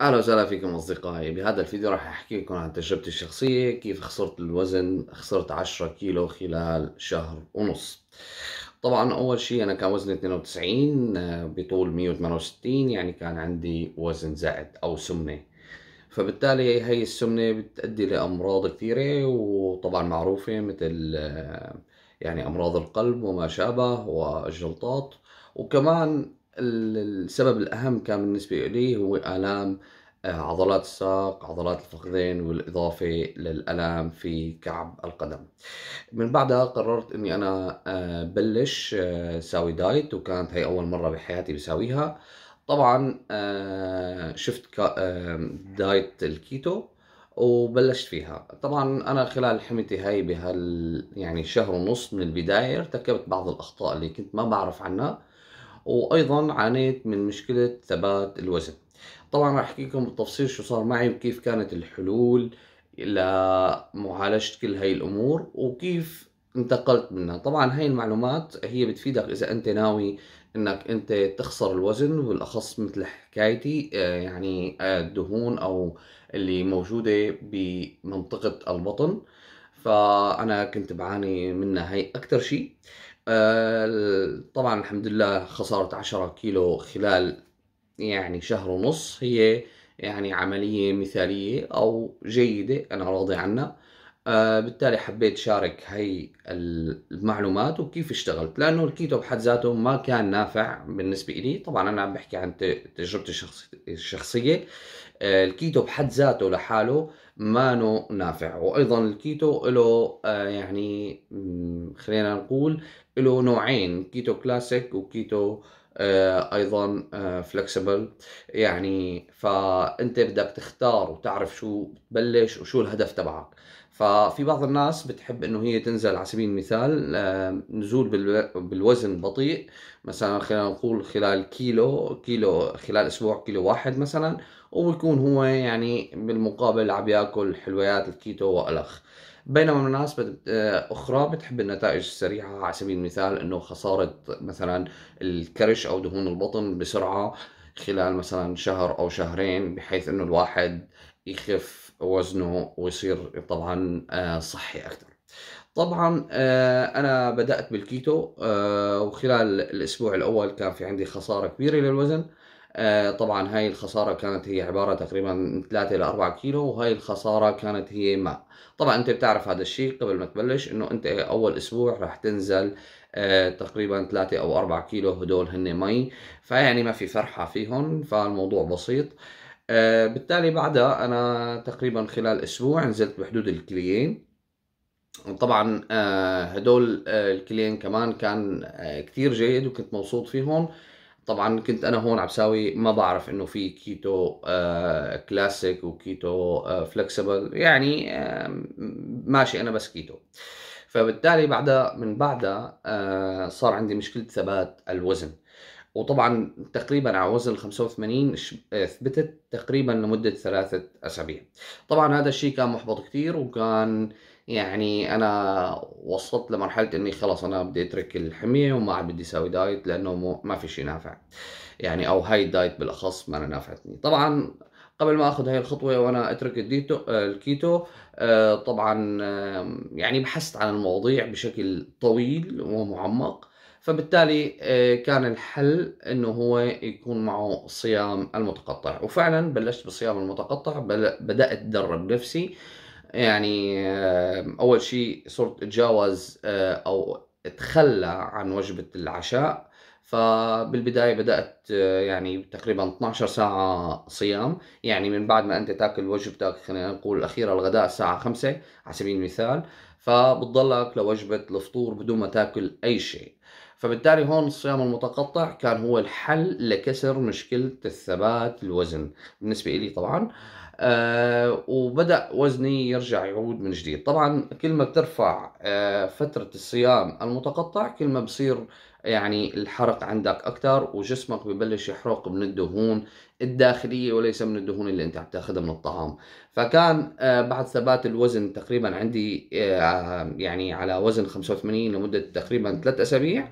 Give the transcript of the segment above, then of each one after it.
اهلا وسهلا فيكم اصدقائي بهذا الفيديو راح احكي لكم عن تجربتي الشخصيه كيف خسرت الوزن خسرت 10 كيلو خلال شهر ونص طبعا اول شيء انا كان وزني 92 آه، بطول 168 يعني كان عندي وزن زائد او سمنه فبالتالي هي السمنه بتأدي لامراض كثيره وطبعا معروفه مثل آه، يعني امراض القلب وما شابه والجلطات وكمان السبب الأهم كان بالنسبة لي هو آلام آه، عضلات الساق عضلات الفخذين والإضافة للألام في كعب القدم من بعدها قررت أني أنا آه، بلش آه، ساوي دايت وكانت هي أول مرة بحياتي بساويها طبعا شفت دايت الكيتو وبلشت فيها طبعا انا خلال حمتي هاي بهال يعني شهر ونص من البدايه ارتكبت بعض الاخطاء اللي كنت ما بعرف عنها وايضا عانيت من مشكله ثبات الوزن طبعا راح احكي لكم بالتفصيل شو صار معي وكيف كانت الحلول لمعالجه كل هاي الامور وكيف انتقلت منها طبعا هاي المعلومات هي بتفيدك اذا انت ناوي انك انت تخسر الوزن وبالاخص مثل حكايتي آه، يعني آه، الدهون او اللي موجوده بمنطقه البطن فانا كنت بعاني منها هي اكثر شيء آه، طبعا الحمد لله خسارة 10 كيلو خلال يعني شهر ونص هي يعني عملية مثالية أو جيدة أنا راضي عنها آه، بالتالي حبيت شارك هي المعلومات وكيف اشتغلت لانه الكيتو بحد ذاته ما كان نافع بالنسبه لي طبعا انا عم بحكي عن تجربتي الشخصيه آه، الكيتو بحد ذاته لحاله نو نافع وايضا الكيتو له آه، يعني خلينا نقول له نوعين كيتو كلاسيك وكيتو ايضا فلكسبل يعني فانت بدك تختار وتعرف شو بتبلش وشو الهدف تبعك ففي بعض الناس بتحب انه هي تنزل على سبيل المثال آه، نزول بالوزن بطيء مثلا خلينا نقول خلال كيلو كيلو خلال اسبوع كيلو واحد مثلا ويكون هو يعني بالمقابل عم ياكل حلويات الكيتو والخ بينما الناس آه، اخرى بتحب النتائج السريعه على سبيل المثال انه خساره مثلا الكرش او دهون البطن بسرعه خلال مثلا شهر او شهرين بحيث انه الواحد يخف وزنه ويصير طبعا آه، صحي اكثر طبعا آه، انا بدات بالكيتو آه، وخلال الاسبوع الاول كان في عندي خساره كبيره للوزن آه، طبعا هاي الخسارة كانت هي عبارة تقريبا من 3 إلى 4 كيلو وهاي الخسارة كانت هي ماء طبعا أنت بتعرف هذا الشيء قبل ما تبلش أنه أنت أول أسبوع رح تنزل آه، تقريبا 3 أو 4 كيلو هدول هن مي فيعني ما في فرحة فيهم فالموضوع بسيط آه، بالتالي بعدها أنا تقريبا خلال أسبوع نزلت بحدود الكليين طبعا هدول الكليين كمان كان كتير جيد وكنت مبسوط فيهم طبعا كنت انا هون عم بساوي ما بعرف انه في كيتو كلاسيك وكيتو فلكسبل يعني ماشي انا بس كيتو فبالتالي بعدها من بعدها آه، صار عندي مشكله ثبات الوزن وطبعا تقريبا على وزن 85 آه، ثبتت تقريبا لمده ثلاثه اسابيع طبعا هذا الشيء كان محبط كثير وكان يعني انا وصلت لمرحله اني خلاص انا بدي اترك الحميه وما عاد بدي اسوي دايت لانه ما في شيء نافع يعني او هاي الدايت بالاخص ما أنا نافعتني طبعا قبل ما اخذ هاي الخطوه وانا اترك الديتو الكيتو آه، طبعا يعني بحثت عن المواضيع بشكل طويل ومعمق فبالتالي آه، كان الحل انه هو يكون معه صيام المتقطع وفعلا بلشت بالصيام المتقطع بدات ادرب نفسي يعني اول شيء صرت اتجاوز آه، او اتخلى عن وجبه العشاء فبالبدايه بدات آه، يعني تقريبا 12 ساعه صيام يعني من بعد ما انت تاكل وجبتك خلينا نقول الاخيره الغداء الساعه 5 على سبيل المثال فبتضلك لوجبه الفطور بدون ما تاكل اي شيء فبالتالي هون الصيام المتقطع كان هو الحل لكسر مشكله الثبات الوزن بالنسبه لي طبعا آه آه، وبدأ وزني يرجع يعود من جديد طبعا كل ما بترفع آه، فترة الصيام المتقطع كل ما بصير يعني الحرق عندك أكثر وجسمك ببلش يحرق من الدهون الداخلية وليس من الدهون اللي أنت عم تاخذها من الطعام فكان آه، بعد ثبات الوزن تقريبا عندي يعني على وزن 85 لمدة تقريبا 3 أسابيع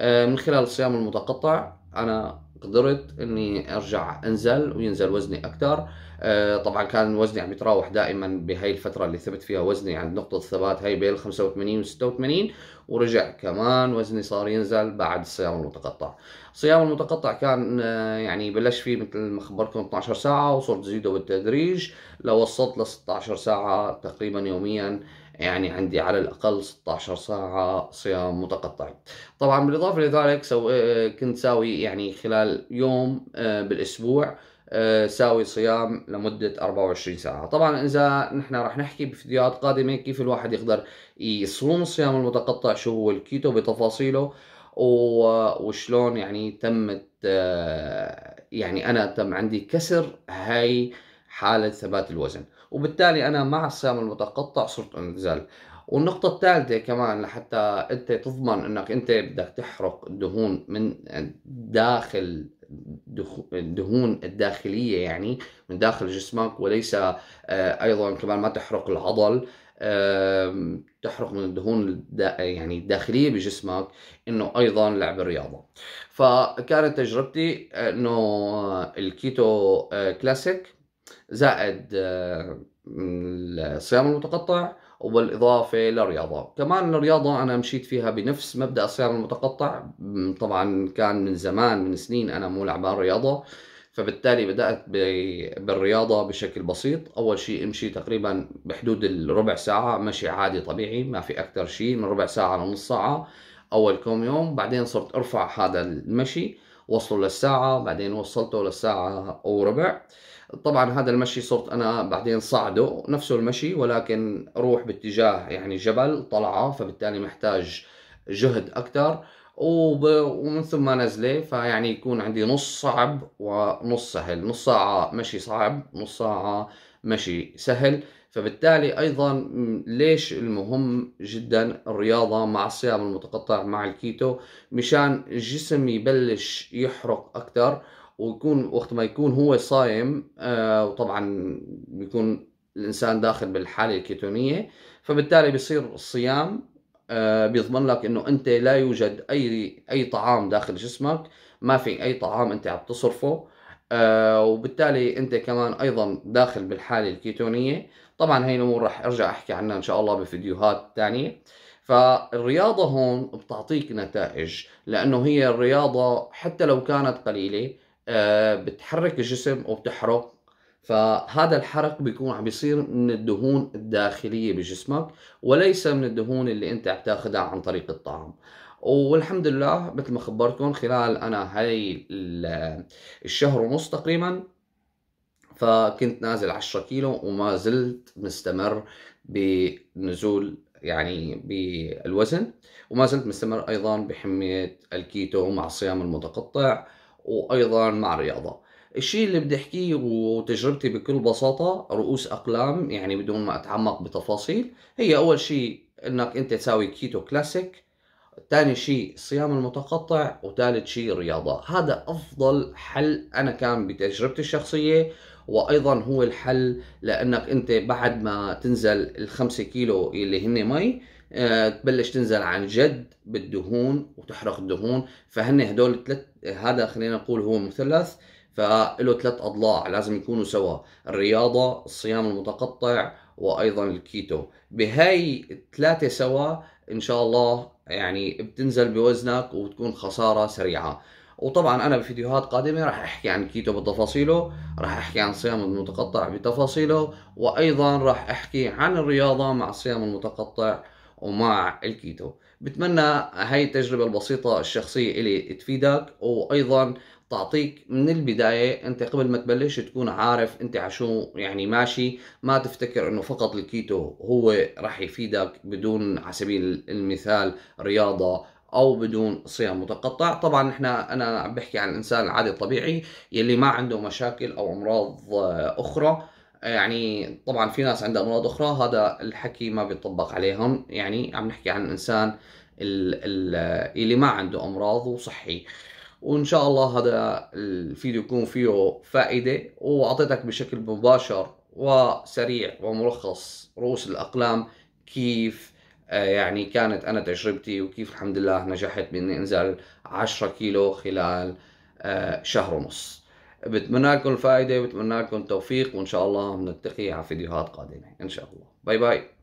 من خلال الصيام المتقطع أنا قدرت اني ارجع انزل وينزل وزني اكثر أه طبعا كان وزني عم يتراوح دائما بهي الفتره اللي ثبت فيها وزني عند نقطه الثبات هي بين 85 و 86 ورجع كمان وزني صار ينزل بعد الصيام المتقطع الصيام المتقطع كان آه، يعني بلش فيه مثل ما خبركم 12 ساعه وصرت زيده بالتدريج لوصلت ل 16 ساعه تقريبا يوميا يعني عندي على الأقل 16 ساعة صيام متقطع طبعا بالإضافة لذلك سو... آه، كنت ساوي يعني خلال يوم آه، بالأسبوع آه، ساوي صيام لمدة 24 ساعة طبعا إذا نحن راح نحكي بفيديوهات قادمة كيف الواحد يقدر يصوم الصيام المتقطع شو هو الكيتو بتفاصيله وشلون يعني تمت يعني أنا تم عندي كسر هاي حالة ثبات الوزن وبالتالي أنا مع السام المتقطع صرت أنزل والنقطة الثالثة كمان لحتى أنت تضمن أنك أنت بدك تحرق الدهون من داخل الدهون الداخلية يعني من داخل جسمك وليس آه، أيضا كمان ما تحرق العضل تحرق من الدهون يعني الداخلية بجسمك انه ايضا لعب الرياضة فكانت تجربتي انه الكيتو آه، كلاسيك زائد آه، الصيام المتقطع وبالإضافة للرياضة كمان الرياضة أنا مشيت فيها بنفس مبدأ الصيام المتقطع طبعا كان من زمان من سنين أنا مو لعبان رياضة فبالتالي بدأت بالرياضة بشكل بسيط أول شيء امشي تقريبا بحدود الربع ساعة مشي عادي طبيعي ما في أكثر شيء من ربع ساعة لنص ساعة أول كم يوم بعدين صرت أرفع هذا المشي وصلوا للساعة بعدين وصلته للساعة وربع طبعا هذا المشي صرت انا بعدين صعده نفسه المشي ولكن روح باتجاه يعني جبل طلعه فبالتالي محتاج جهد اكثر وب... ومن ثم نزله فيعني يكون عندي نص صعب ونص سهل نص ساعة مشي صعب نص ساعة مشي سهل فبالتالي ايضا ليش المهم جدا الرياضه مع الصيام المتقطع مع الكيتو مشان الجسم يبلش يحرق اكثر ويكون وقت ما يكون هو صايم آه وطبعا بيكون الانسان داخل بالحاله الكيتونيه فبالتالي بيصير الصيام آه بيضمن لك انه انت لا يوجد اي اي طعام داخل جسمك ما في اي طعام انت عم تصرفه آه وبالتالي انت كمان ايضا داخل بالحاله الكيتونيه طبعا هي الامور راح ارجع احكي عنها ان شاء الله بفيديوهات ثانيه فالرياضه هون بتعطيك نتائج لانه هي الرياضه حتى لو كانت قليله آه، بتحرك الجسم وبتحرق فهذا الحرق بيكون عم بيصير من الدهون الداخليه بجسمك وليس من الدهون اللي انت عم تاخذها عن طريق الطعام والحمد لله مثل ما خبرتكم خلال انا هاي الشهر ونص تقريبا فكنت نازل 10 كيلو وما زلت مستمر بنزول يعني بالوزن وما زلت مستمر ايضا بحميه الكيتو مع الصيام المتقطع وايضا مع الرياضه الشيء اللي بدي احكيه وتجربتي بكل بساطه رؤوس اقلام يعني بدون ما اتعمق بتفاصيل هي اول شيء انك انت تساوي كيتو كلاسيك ثاني شيء الصيام المتقطع وثالث شيء الرياضه هذا افضل حل انا كان بتجربتي الشخصيه وايضا هو الحل لانك انت بعد ما تنزل الخمسة كيلو اللي هن مي آه، تبلش تنزل عن جد بالدهون وتحرق الدهون فهن هدول ثلاث هذا خلينا نقول هو مثلث فله ثلاث اضلاع لازم يكونوا سوا الرياضه الصيام المتقطع وايضا الكيتو بهاي الثلاثه سوا ان شاء الله يعني بتنزل بوزنك وبتكون خساره سريعه وطبعا انا بفيديوهات قادمه راح احكي عن الكيتو بتفاصيله راح احكي عن الصيام المتقطع بتفاصيله وايضا راح احكي عن الرياضه مع الصيام المتقطع ومع الكيتو بتمنى هاي التجربة البسيطة الشخصية اللي تفيدك وأيضا تعطيك من البداية أنت قبل ما تبلش تكون عارف أنت عشو يعني ماشي ما تفتكر أنه فقط الكيتو هو راح يفيدك بدون على سبيل المثال رياضة او بدون صيام متقطع طبعا احنا انا عم بحكي عن الانسان العادي الطبيعي يلي ما عنده مشاكل او امراض آه، اخرى آه، يعني طبعا في ناس عندها امراض اخرى هذا الحكي ما بيطبق عليهم يعني عم نحكي عن الانسان اللي آه، ما عنده امراض وصحي وان شاء الله هذا الفيديو يكون فيه فائده واعطيتك بشكل مباشر وسريع وملخص رؤوس الاقلام كيف آه، يعني كانت انا تجربتي وكيف الحمد لله نجحت باني انزل 10 كيلو خلال آه، شهر ونص بتمنى لكم الفائده وبتمنى لكم التوفيق وان شاء الله بنلتقي على فيديوهات قادمه ان شاء الله باي باي